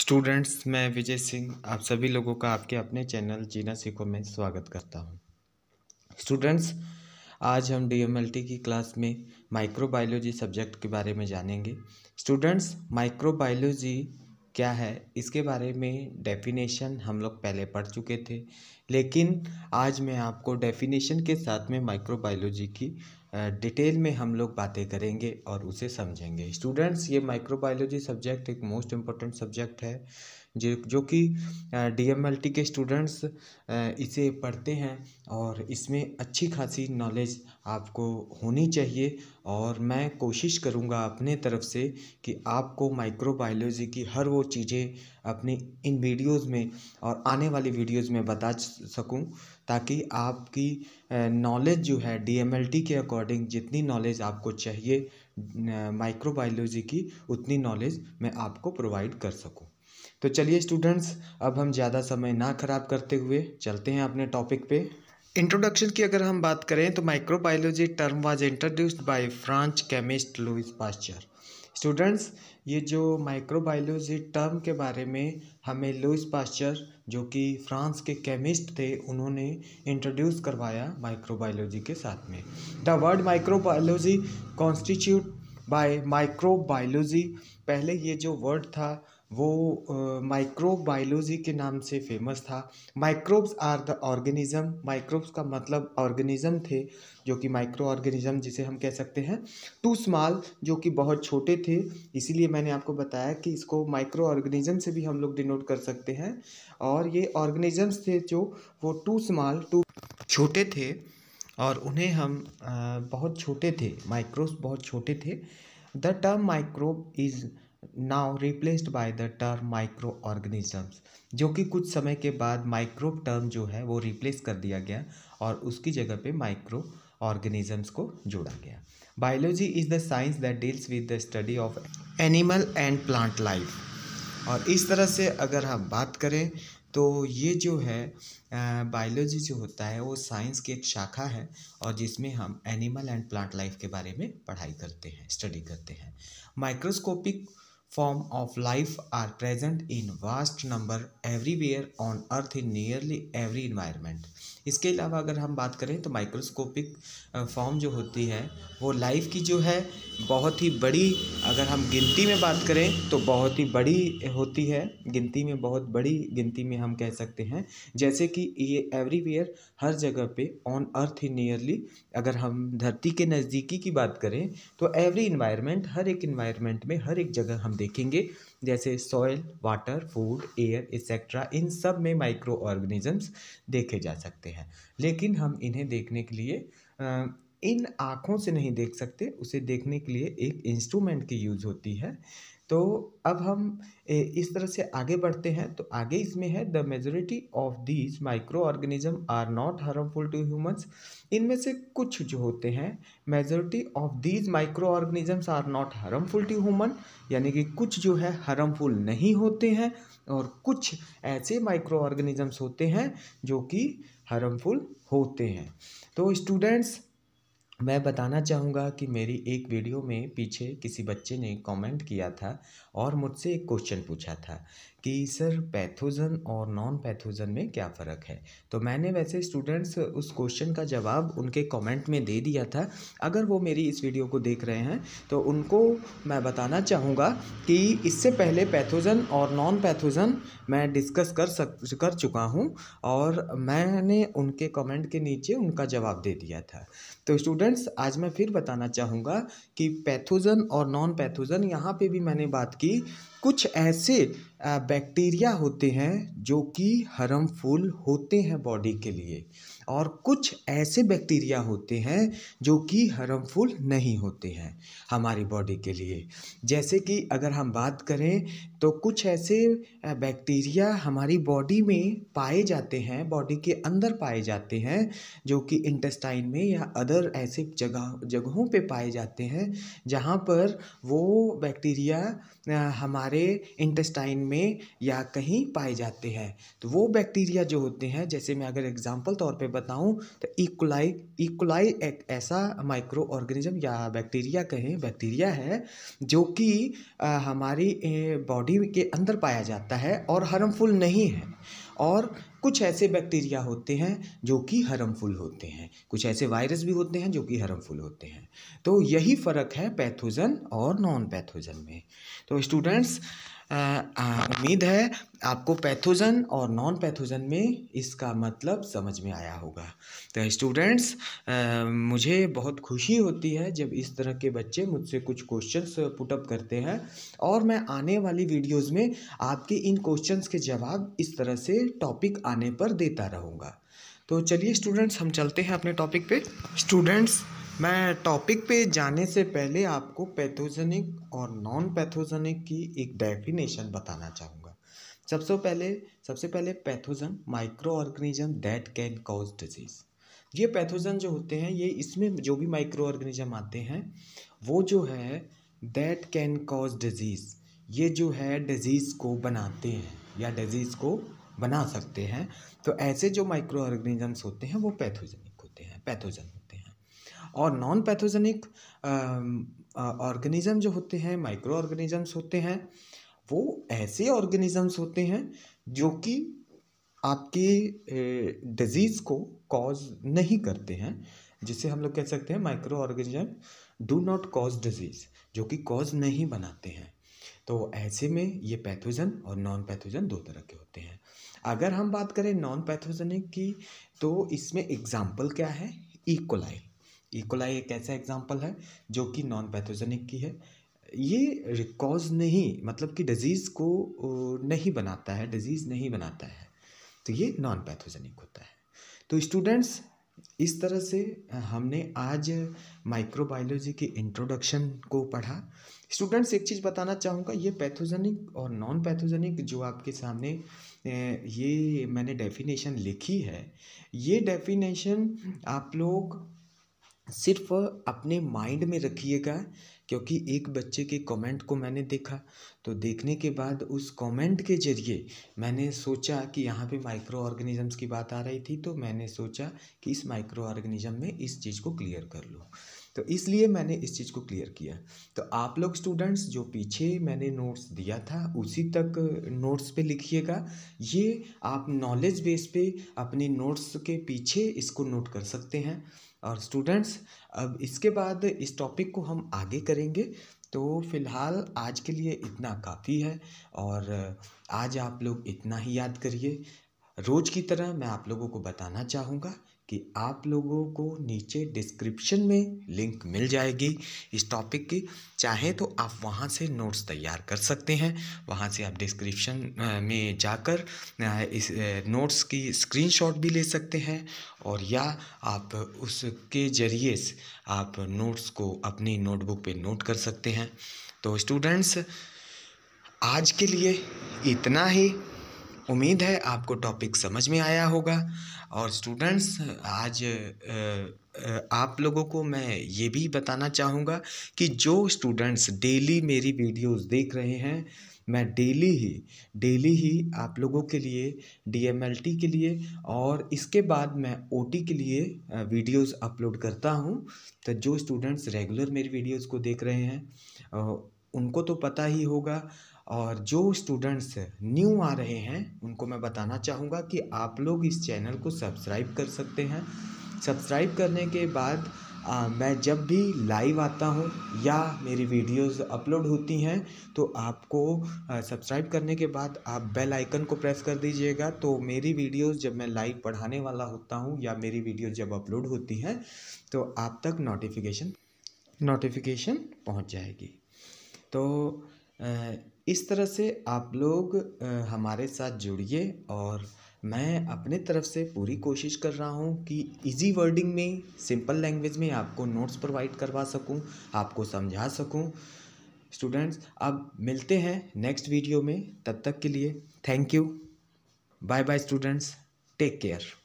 Students मैं विजय सिंह आप सभी लोगों का आपके अपने चैनल जीना सीखो में स्वागत करता हूं स्टूडेंट्स आज हम डीएमएलटी की क्लास में माइक्रोबायोलॉजी सब्जेक्ट के बारे में जानेंगे स्टूडेंट्स माइक्रोबायोलॉजी क्या है इसके बारे में डेफिनेशन हम लोग पहले पढ़ चुके थे लेकिन आज मैं आपको डेफिनेशन के साथ में माइक्रोबायोलॉजी की डिटेल में हम लोग बातें करेंगे और उसे समझेंगे स्टूडेंट्स ये माइक्रोबायोलॉजी सब्जेक्ट एक मोस्ट इम्पॉर्टेंट सब्जेक्ट है जो जो कि डी एम एल टी के स्टूडेंट्स इसे पढ़ते हैं और इसमें अच्छी खासी नॉलेज आपको होनी चाहिए और मैं कोशिश करूँगा अपने तरफ से कि आपको माइक्रोबायोलॉजी की हर वो चीज़ें अपनी इन वीडियोस में और आने वाली वीडियोस में बता सकूं ताकि आपकी नॉलेज जो है डीएमएलटी के अकॉर्डिंग जितनी नॉलेज आपको चाहिए माइक्रोबायोलॉजी की उतनी नॉलेज मैं आपको प्रोवाइड कर सकूं तो चलिए स्टूडेंट्स अब हम ज़्यादा समय ना ख़राब करते हुए चलते हैं अपने टॉपिक पे इंट्रोडक्शन की अगर हम बात करें तो microbiology term was introduced by French chemist Louis Pasteur students ये जो माइक्रोबायोलॉजी टर्म के बारे में हमें लुइस पास्चर जो कि फ्रांस के केमिस्ट थे उन्होंने इंट्रोड्यूस करवाया माइक्रोबायोलॉजी के साथ में the word microbiology constitute by microbiology पहले ये जो वर्ड था वो माइक्रोबायोलॉजी uh, के नाम से फेमस था microbes are the organism microbes का मतलब ऑर्गेनिज्म थे जो कि माइक्रो ऑर्गेनिज्म जिसे हम कह सकते हैं टू स्मॉल जो कि बहुत छोटे थे इसीलिए मैंने आपको बताया कि इसको माइक्रो ऑर्गेनिज्म से भी हम लोग डिनोट कर सकते हैं और ये ऑर्गेनिजम्स थे जो वो टू स्मॉल टू छोटे थे और उन्हें हम बहुत छोटे थे माइक्रोब्स बहुत छोटे थे the term microbe is now replaced by the term micro organisms जो कि कुछ समय के बाद माइक्रो टर्म जो है वो रिप्लेस कर दिया गया और उसकी जगह पे माइक्रो ऑर्गेनिजम्स को जोड़ा गया biology is the science that deals with the study of animal and plant life और इस तरह से अगर हम बात करें तो ये जो है बायोलॉजी जो होता है वो साइंस की एक शाखा है और जिसमें हम एनिमल एंड प्लांट लाइफ के बारे में पढ़ाई करते हैं स्टडी करते हैं microscopic forms of life are present in vast number everywhere on earth in nearly every environment इसके अलावा अगर हम बात करें तो माइक्रोस्कोपिक फॉर्म जो होती है वो लाइफ की जो है बहुत ही बड़ी अगर हम गिनती में बात करें तो बहुत ही बड़ी होती है गिनती में बहुत बड़ी गिनती में हम कह सकते हैं जैसे कि ये एवरीवेयर हर जगह पे ऑन अर्थ ही नियरली अगर हम धरती के नज़दीकी की बात करें तो एवरी इन्वायरमेंट हर एक इन्वायरमेंट में हर एक जगह हम देखेंगे जैसे soil water food air etcetera इन सब में माइक्रो ऑर्गेनिजम्स देखे जा सकते हैं लेकिन हम इन्हें देखने के लिए इन आँखों से नहीं देख सकते उसे देखने के लिए एक इंस्ट्रूमेंट की यूज़ होती है तो अब हम इस तरह से आगे बढ़ते हैं तो आगे इसमें है the majority of these micro organism are not harmful to humans इनमें से कुछ जो होते हैं majority of these micro organisms are not harmful to human यानी कि कुछ जो है हार्मफुल नहीं होते हैं और कुछ ऐसे माइक्रो ऑर्गेनिजम्स होते हैं जो कि हार्मफुल होते हैं तो स्टूडेंट्स मैं बताना चाहूँगा कि मेरी एक वीडियो में पीछे किसी बच्चे ने कमेंट किया था और मुझसे एक क्वेश्चन पूछा था कि सर पैथोजन और नॉन पैथोजन में क्या फ़र्क है तो मैंने वैसे स्टूडेंट्स उस क्वेश्चन का जवाब उनके कमेंट में दे दिया था अगर वो मेरी इस वीडियो को देख रहे हैं तो उनको मैं बताना चाहूँगा कि इससे पहले पैथोजन और नॉन पैथोजन मैं डिस्कस कर सक कर चुका हूँ और मैंने उनके कॉमेंट के नीचे उनका जवाब दे दिया था तो स्टूडेंट फ्रेंड्स आज मैं फिर बताना चाहूँगा कि पैथोजन और नॉन पैथोजन यहाँ पे भी मैंने बात की कुछ ऐसे बैक्टीरिया होते हैं जो कि हर्मफुल होते हैं बॉडी के लिए और कुछ ऐसे बैक्टीरिया होते हैं जो कि हरमफुल नहीं होते हैं हमारी बॉडी के लिए जैसे कि अगर हम बात करें तो कुछ ऐसे बैक्टीरिया हमारी बॉडी में पाए जाते हैं बॉडी के अंदर पाए जाते हैं जो कि इंटेस्टाइन में या अदर ऐसे जगह जगहों पे पाए जाते हैं जहाँ पर वो बैक्टीरिया हमारे इंटेस्टाइन में या कहीं पाए जाते हैं तो वो बैक्टीरिया जो होते हैं जैसे मैं अगर एग्जाम्पल तौर पे बताऊं तो इकोलाई e इकोलाई e एक ऐसा माइक्रो ऑर्गेनिज्म या बैक्टीरिया कहें बैक्टीरिया है जो कि हमारी बॉडी के अंदर पाया जाता है और हार्मफुल नहीं है और कुछ ऐसे बैक्टीरिया होते हैं जो कि हरमफुल होते हैं कुछ ऐसे वायरस भी होते हैं जो कि हरमफुल होते हैं तो यही फ़र्क है पैथोजन और नॉन पैथोजन में तो स्टूडेंट्स उम्मीद है आपको पैथोजन और नॉन पैथोजन में इसका मतलब समझ में आया होगा तो स्टूडेंट्स मुझे बहुत खुशी होती है जब इस तरह के बच्चे मुझसे कुछ क्वेश्चंस पुटअप करते हैं और मैं आने वाली वीडियोस में आपके इन क्वेश्चंस के जवाब इस तरह से टॉपिक आने पर देता रहूँगा तो चलिए स्टूडेंट्स हम चलते हैं अपने टॉपिक पे स्टूडेंट्स मैं टॉपिक पे जाने से पहले आपको पैथोजेनिक और नॉन पैथोजेनिक की एक डेफिनेशन बताना चाहूँगा सबसे पहले सबसे पहले pathogen micro organism that can cause disease ये पैथोजन जो होते हैं ये इसमें जो भी माइक्रो ऑर्गेनिज्म आते हैं वो जो है दैट कैन कॉज डिजीज़ ये जो है डिजीज़ को बनाते हैं या डिजीज़ को बना सकते हैं तो ऐसे जो माइक्रो ऑर्गेनिजम्स होते हैं वो पैथोजेनिक होते हैं पैथोजन और नॉन पैथोजेनिक ऑर्गेनिज़म जो होते हैं माइक्रो ऑर्गेनिज़म्स होते हैं वो ऐसे ऑर्गेनिज़म्स होते हैं जो कि आपके डिजीज़ को कॉज नहीं करते हैं जिसे हम लोग कह सकते हैं micro organism do not cause disease जो कि कॉज नहीं बनाते हैं तो ऐसे में ये पैथोजन और नॉन पैथोजन दो तरह के होते हैं अगर हम बात करें नॉन पैथोजेनिक की तो इसमें एग्जाम्पल क्या है इकोलाई e. इकोलाई एक ऐसा एग्जाम्पल है जो कि नॉन पैथोजेनिक की है ये रिकॉज नहीं मतलब कि डिजीज़ को नहीं बनाता है डिजीज़ नहीं बनाता है तो ये नॉन पैथोजेनिक होता है तो स्टूडेंट्स इस तरह से हमने आज माइक्रोबायोलॉजी के इंट्रोडक्शन को पढ़ा स्टूडेंट्स एक चीज़ बताना चाहूँगा ये पैथोजेनिक और नॉन पैथोजेनिक जो आपके सामने ये मैंने डेफिनेशन लिखी है ये डेफिनेशन आप लोग सिर्फ अपने माइंड में रखिएगा क्योंकि एक बच्चे के कमेंट को मैंने देखा तो देखने के बाद उस कमेंट के ज़रिए मैंने सोचा कि यहाँ पे माइक्रो ऑर्गेनिजम्स की बात आ रही थी तो मैंने सोचा कि इस माइक्रो ऑर्गेनिज़म में इस चीज़ को क्लियर कर लूँ तो इसलिए मैंने इस चीज़ को क्लियर किया तो आप लोग स्टूडेंट्स जो पीछे मैंने नोट्स दिया था उसी तक नोट्स पे लिखिएगा ये आप नॉलेज बेस पे अपने नोट्स के पीछे इसको नोट कर सकते हैं और स्टूडेंट्स अब इसके बाद इस टॉपिक को हम आगे करेंगे तो फिलहाल आज के लिए इतना काफ़ी है और आज आप लोग इतना ही याद करिए रोज़ की तरह मैं आप लोगों को बताना चाहूँगा कि आप लोगों को नीचे डिस्क्रिप्शन में लिंक मिल जाएगी इस टॉपिक की चाहे तो आप वहाँ से नोट्स तैयार कर सकते हैं वहाँ से आप डिस्क्रिप्शन में जाकर इस नोट्स की स्क्रीनशॉट भी ले सकते हैं और या आप उसके ज़रिए आप नोट्स को अपनी नोटबुक पे नोट कर सकते हैं तो स्टूडेंट्स आज के लिए इतना ही उम्मीद है आपको टॉपिक समझ में आया होगा और स्टूडेंट्स आज आप लोगों को मैं ये भी बताना चाहूँगा कि जो स्टूडेंट्स डेली मेरी वीडियोस देख रहे हैं मैं डेली ही डेली ही आप लोगों के लिए डीएमएलटी के लिए और इसके बाद मैं ओटी के लिए वीडियोस अपलोड करता हूँ तो जो स्टूडेंट्स रेगुलर मेरी वीडियोस को देख रहे हैं उनको तो पता ही होगा और जो स्टूडेंट्स न्यू आ रहे हैं उनको मैं बताना चाहूँगा कि आप लोग इस चैनल को सब्सक्राइब कर सकते हैं सब्सक्राइब करने के बाद आ, मैं जब भी लाइव आता हूँ या मेरी वीडियोस अपलोड होती हैं तो आपको सब्सक्राइब करने के बाद आप बेल आइकन को प्रेस कर दीजिएगा तो मेरी वीडियोस जब मैं लाइव पढ़ाने वाला होता हूँ या मेरी वीडियो जब अपलोड होती हैं तो आप तक नोटिफिकेशन नोटिफिकेशन पहुँच जाएगी तो आ, इस तरह से आप लोग हमारे साथ जुड़िए और मैं अपने तरफ से पूरी कोशिश कर रहा हूँ कि इजी वर्डिंग में सिंपल लैंग्वेज में आपको नोट्स प्रोवाइड करवा सकूँ आपको समझा सकूँ स्टूडेंट्स अब मिलते हैं नेक्स्ट वीडियो में तब तक के लिए thank you bye bye students take care